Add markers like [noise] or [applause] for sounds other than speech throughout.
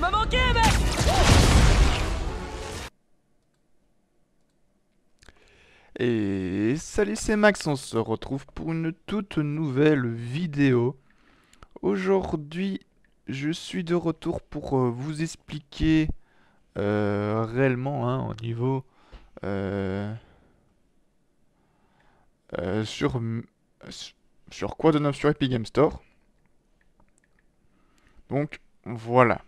mec Et salut, c'est Max, on se retrouve pour une toute nouvelle vidéo. Aujourd'hui, je suis de retour pour euh, vous expliquer euh, réellement hein, au niveau euh, sur sur quoi de neuf sur Epic Game Store. Donc voilà.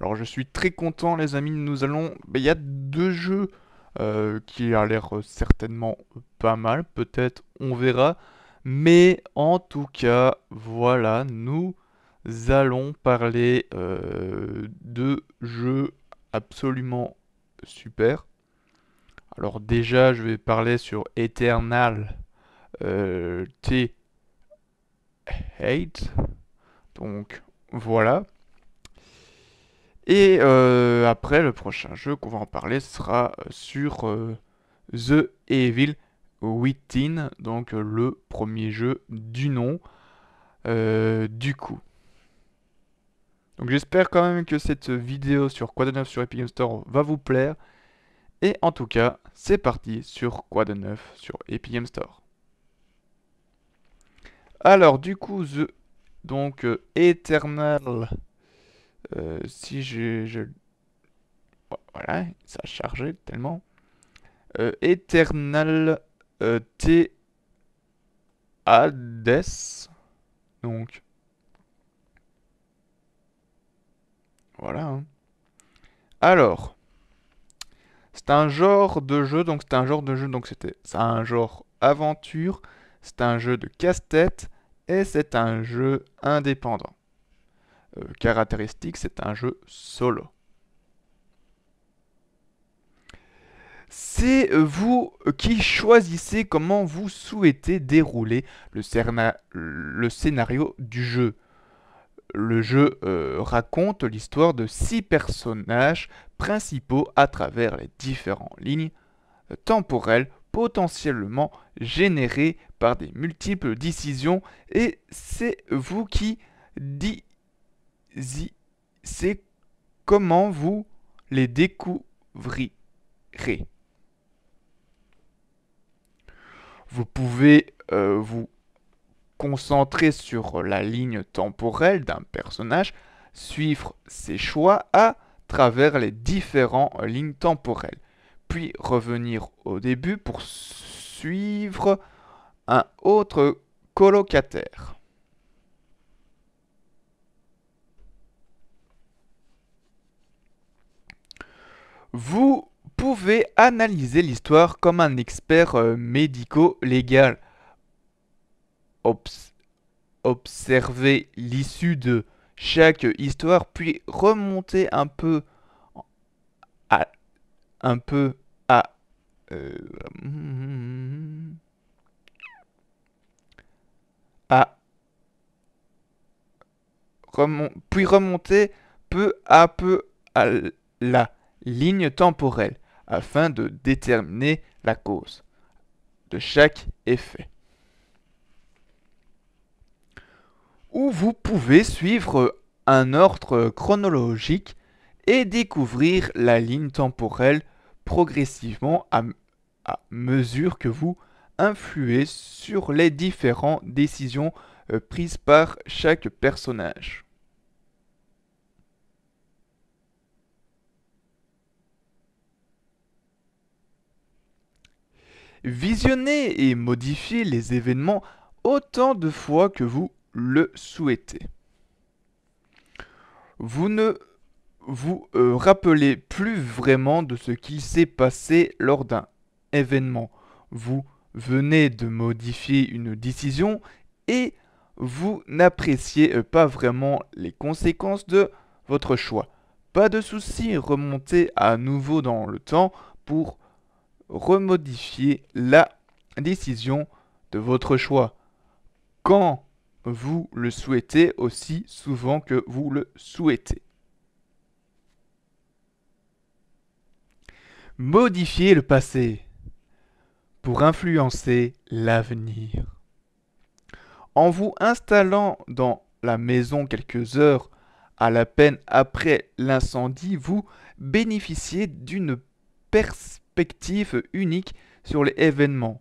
Alors je suis très content les amis, nous allons... Ben, il y a deux jeux euh, qui a l'air euh, certainement pas mal, peut-être, on verra. Mais en tout cas, voilà, nous allons parler euh, de jeux absolument super. Alors déjà, je vais parler sur Eternal T8. Donc voilà. Et euh, après, le prochain jeu qu'on va en parler sera euh, sur euh, The Evil Within, donc le premier jeu du nom du coup. Donc j'espère quand même que cette vidéo sur Quoi de sur Epic Game Store va vous plaire. Et en tout cas, c'est parti sur Quoi de sur Epic Game Store. Alors du coup, The donc Eternal euh, si je, Voilà, ça a chargé tellement. Euh, Eternal euh, T. Hades. Donc. Voilà. Hein. Alors. C'est un genre de jeu, donc c'est un genre de jeu, donc c'était un genre aventure, c'est un jeu de casse-tête et c'est un jeu indépendant. Euh, caractéristique, c'est un jeu solo. C'est euh, vous qui choisissez comment vous souhaitez dérouler le, le scénario du jeu. Le jeu euh, raconte l'histoire de six personnages principaux à travers les différentes lignes temporelles potentiellement générées par des multiples décisions et c'est vous qui, dit c'est comment vous les découvrirez. Vous pouvez euh, vous concentrer sur la ligne temporelle d'un personnage, suivre ses choix à travers les différentes euh, lignes temporelles, puis revenir au début pour suivre un autre colocataire. Vous pouvez analyser l'histoire comme un expert euh, médico-légal. Observez l'issue de chaque histoire, puis remonter un peu à, un peu à euh, à puis remonter peu à peu à la ligne temporelle afin de déterminer la cause de chaque effet. Ou vous pouvez suivre un ordre chronologique et découvrir la ligne temporelle progressivement à mesure que vous influez sur les différentes décisions euh, prises par chaque personnage. Visionnez et modifiez les événements autant de fois que vous le souhaitez. Vous ne vous euh, rappelez plus vraiment de ce qu'il s'est passé lors d'un événement. Vous venez de modifier une décision et vous n'appréciez euh, pas vraiment les conséquences de votre choix. Pas de souci, remontez à nouveau dans le temps pour remodifier la décision de votre choix quand vous le souhaitez, aussi souvent que vous le souhaitez. Modifier le passé pour influencer l'avenir. En vous installant dans la maison quelques heures à la peine après l'incendie, vous bénéficiez d'une perspective unique sur les événements.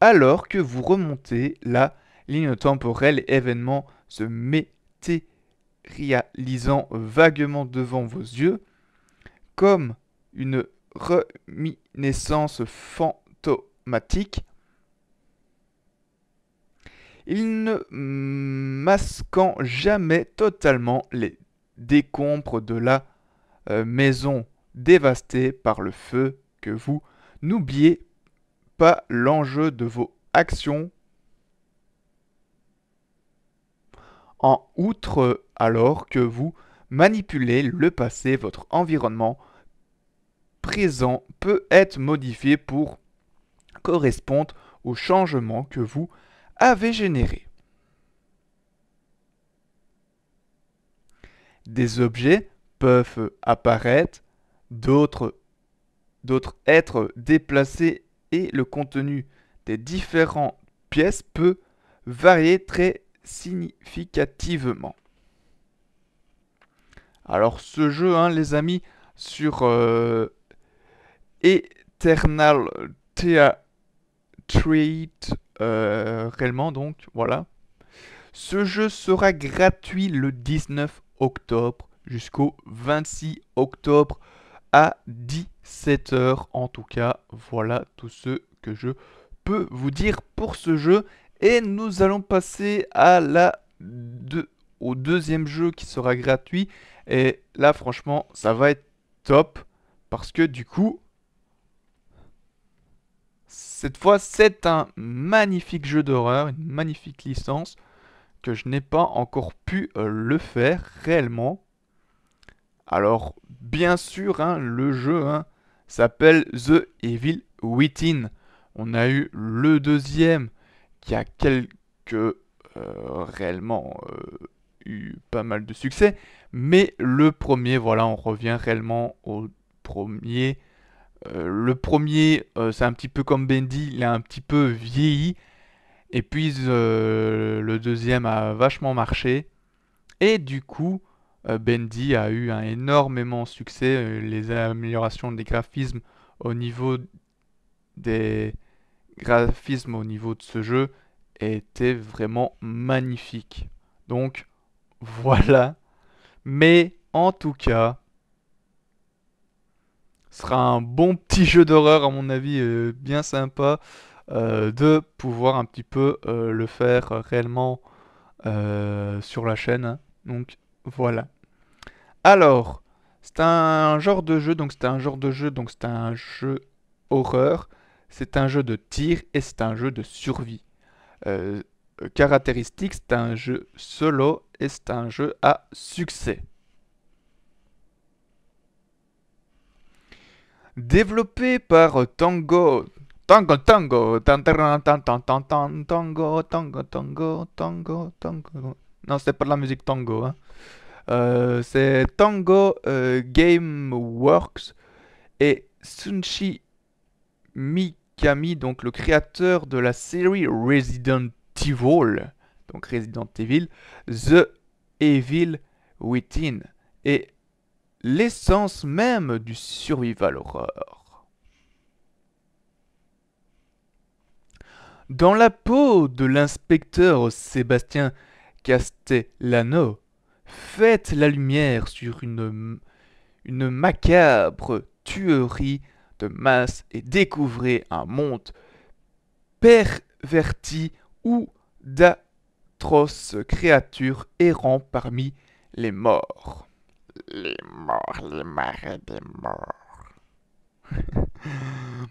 Alors que vous remontez la ligne temporelle, événement se métérialisant vaguement devant vos yeux, comme une reminiscence fantomatique, il ne masquant jamais totalement les décombres de la euh, maison dévasté par le feu que vous. N'oubliez pas l'enjeu de vos actions. En outre, alors que vous manipulez le passé, votre environnement présent peut être modifié pour correspondre aux changements que vous avez généré. Des objets peuvent apparaître d'autres êtres déplacés et le contenu des différentes pièces peut varier très significativement. Alors ce jeu, hein, les amis, sur euh, Eternal Treat euh, réellement donc, voilà. Ce jeu sera gratuit le 19 octobre jusqu'au 26 octobre à 17h. En tout cas, voilà tout ce que je peux vous dire pour ce jeu. Et nous allons passer à la au deuxième jeu qui sera gratuit. Et là, franchement, ça va être top. Parce que du coup, cette fois, c'est un magnifique jeu d'horreur, une magnifique licence que je n'ai pas encore pu euh, le faire réellement. Alors, bien sûr, hein, le jeu hein, s'appelle The Evil Within. On a eu le deuxième qui a quelques euh, réellement euh, eu pas mal de succès, mais le premier, voilà, on revient réellement au premier. Euh, le premier, c'est un petit peu comme Bendy, il a un petit peu vieilli. Et puis le deuxième a vachement marché. Et du coup, euh, Bendy a eu un énormément succès. Euh, les améliorations des graphismes au niveau des graphismes au niveau de ce jeu étaient vraiment magnifiques. Donc voilà. Mais en tout cas, ce sera un bon petit jeu d'horreur à mon avis, euh, bien sympa de pouvoir un petit peu le faire réellement sur la chaîne. Hein. Donc voilà. Alors, c'est un genre de jeu, donc c'est un genre de jeu, donc c'est un jeu horreur. C'est un jeu de tir et c'est un jeu de survie. Euh, caractéristique, c'est un jeu solo et c'est un jeu à succès. Développé par tango, tango, tango, tango, tango, tango, tango, tango, tango, tango, non, c'est pas de la musique tango. Hein. Euh, c'est Tango Game euh, Gameworks et Sunshi Mikami, donc le créateur de la série Resident Evil, donc Resident Evil, The Evil Within, et l'essence même du survival horror. Dans la peau de l'inspecteur Sébastien l'anneau. faites la lumière sur une, macabre tuerie de masse et découvrez un monde perverti ou d'atroces créatures errant parmi les morts. Les morts, les marais des morts. [laughs]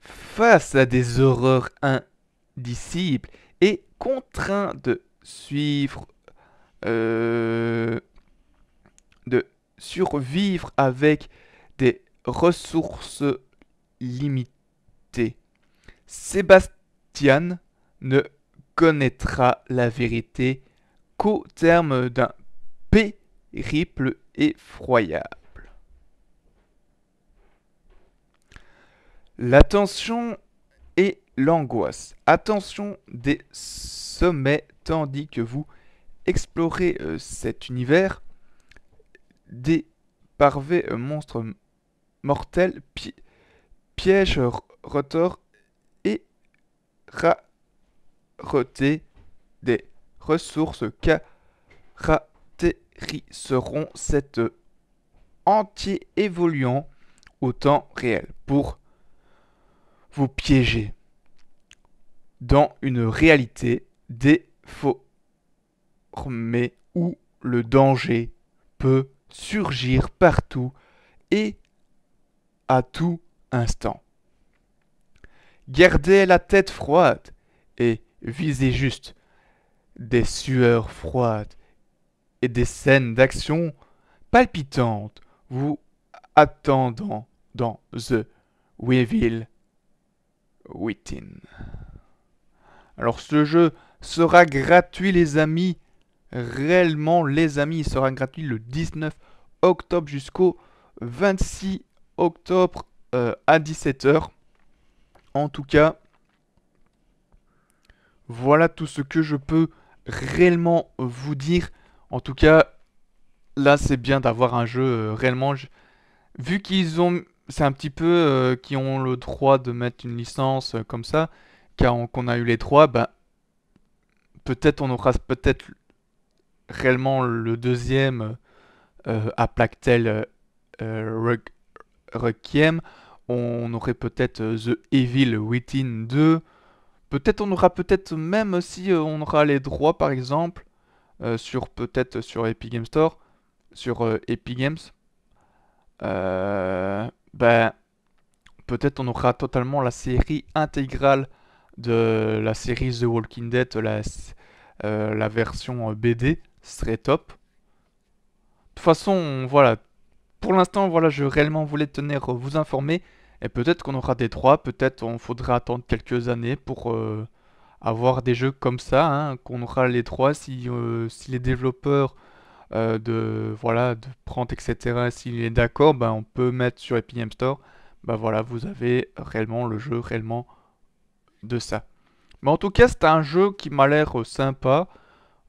Face à des horreurs indicibles est contraint de suivre, euh, de survivre avec des ressources limitées. Sébastien ne connaîtra la vérité qu'au terme d'un périple effroyable. L'attention est l'angoisse. Attention des sommets tandis que vous explorez euh, cet univers. Des parvés euh, monstres mortels, pièges retors et raretés des ressources caractériseront cet euh, entier évoluant au temps réel pour vous piéger dans une réalité déformée où le danger peut surgir partout et à tout instant. Gardez la tête froide et visez juste. Des sueurs froides et des scènes d'action palpitantes vous attendant dans The Weevil Within. Alors ce jeu sera gratuit les amis. Réellement les amis, il sera gratuit le 19 octobre jusqu'au 26 octobre euh, à 17h. En tout cas, voilà tout ce que je peux réellement vous dire. En tout cas, là c'est bien d'avoir un jeu euh, réellement. Vu qu'ils ont. C'est un petit peu euh, qui ont le droit de mettre une licence comme ça qu'on a eu les trois, bah, peut-être on aura peut-être réellement le deuxième euh, à Plactel euh, euh Requiem. On aurait peut-être euh, The Evil Within 2. Peut-être on aura peut-être même si on aura les droits par exemple sur peut-être sur Epic Games Store, sur Epic Games. ben peut-être on aura totalement la série intégrale de la série The Walking Dead, la, euh, version euh, BD, serait top. De toute façon, voilà. Pour l'instant, voilà, je réellement voulais tenir euh, vous informer. Et peut-être qu'on aura des trois, peut-être on faudra attendre quelques années pour avoir des jeux comme ça, hein, qu'on aura les trois si, les développeurs de voilà de prendre etc. S'il est d'accord, ben, on peut mettre sur Epic Game Store. Ben voilà, vous avez réellement le jeu réellement de ça. Mais en tout cas, c'est un jeu qui m'a l'air euh, sympa.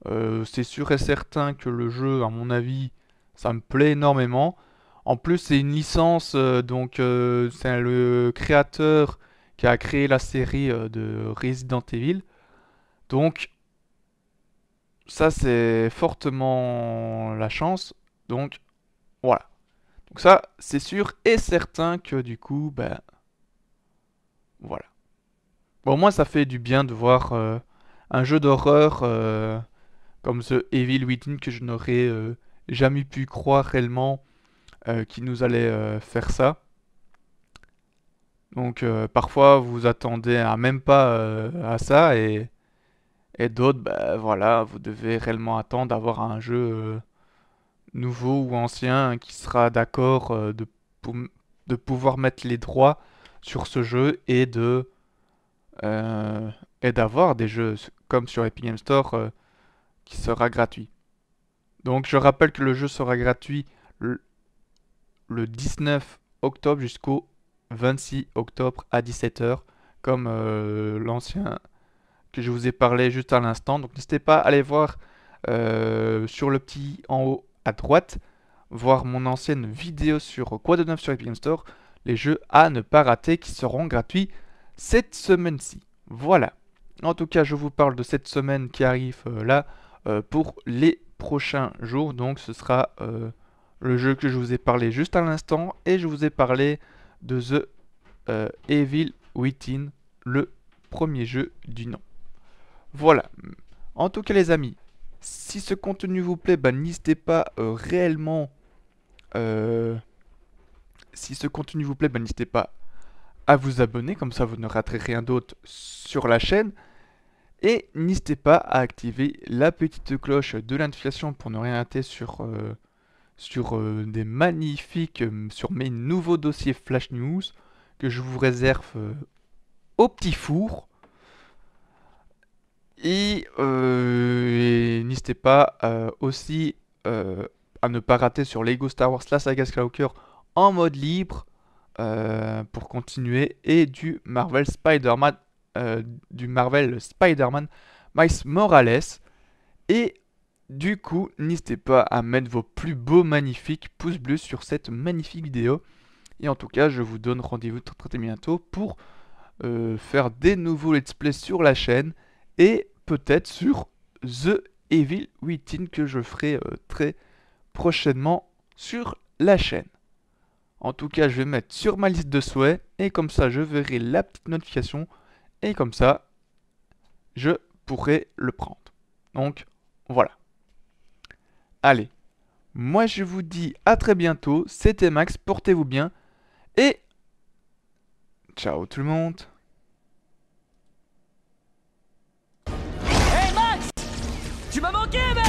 Euh, c'est sûr et certain que le jeu, à mon avis, ça me plaît énormément. En plus, c'est une licence, euh, donc c'est le créateur qui a créé la série de Resident Evil. Donc, ça, c'est fortement la chance. Donc, voilà. Donc ça, c'est sûr et certain que du coup, ben... Voilà. Bon, moi, ça fait du bien de voir euh, un jeu d'horreur euh, comme ce Evil Within que je n'aurais euh, jamais pu croire réellement qui nous allait faire ça. Donc, parfois, vous attendez à même pas à ça et, et d'autres, bah, voilà, vous devez réellement attendre d'avoir un jeu nouveau ou ancien qui sera d'accord de, de pouvoir mettre les droits sur ce jeu et de euh, et d'avoir des jeux comme sur Epic Games Store euh, qui sera gratuit. Donc je rappelle que le jeu sera gratuit le, 19 octobre jusqu'au 26 octobre à 17h, comme euh, l'ancien que je vous ai parlé juste à l'instant. Donc n'hésitez pas à aller voir sur le petit en haut à droite, voir mon ancienne vidéo sur quoi de neuf sur Epic Games Store, les jeux à ne pas rater qui seront gratuits cette semaine-ci. Voilà. En tout cas, je vous parle de cette semaine qui arrive euh, là euh, pour les prochains jours. Donc, ce sera euh, le jeu que je vous ai parlé juste à l'instant. Et je vous ai parlé de The Evil Within, le premier jeu du nom. Voilà. En tout cas, les amis, si ce contenu vous plaît, bah, n'hésitez pas réellement... si ce contenu vous plaît, bah, n'hésitez pas à vous abonner, comme ça vous ne raterez rien d'autre sur la chaîne. Et n'hésitez pas à activer la petite cloche de l'inflation pour ne rien rater sur, euh, sur euh, des magnifiques, euh, sur mes nouveaux dossiers Flash News que je vous réserve au petit four. Et, n'hésitez pas aussi à ne pas rater sur Lego Star Wars La Saga Skywalker en mode libre euh, pour continuer et du Marvel Spider-Man euh, du Marvel Spider-Man Miles Morales et du coup, n'hésitez pas à mettre vos plus beaux magnifiques pouces bleus sur cette magnifique vidéo. Et en tout cas, je vous donne rendez-vous très très bientôt pour euh, faire des nouveaux let's play sur la chaîne et peut-être sur The Evil Within que je ferai très prochainement sur la chaîne. En tout cas, je vais mettre sur ma liste de souhaits et comme ça, je verrai la petite notification et comme ça, je pourrai le prendre. Donc, voilà. Allez, moi je vous dis à très bientôt, c'était Max, portez-vous bien et ciao tout le monde Tu m'as manqué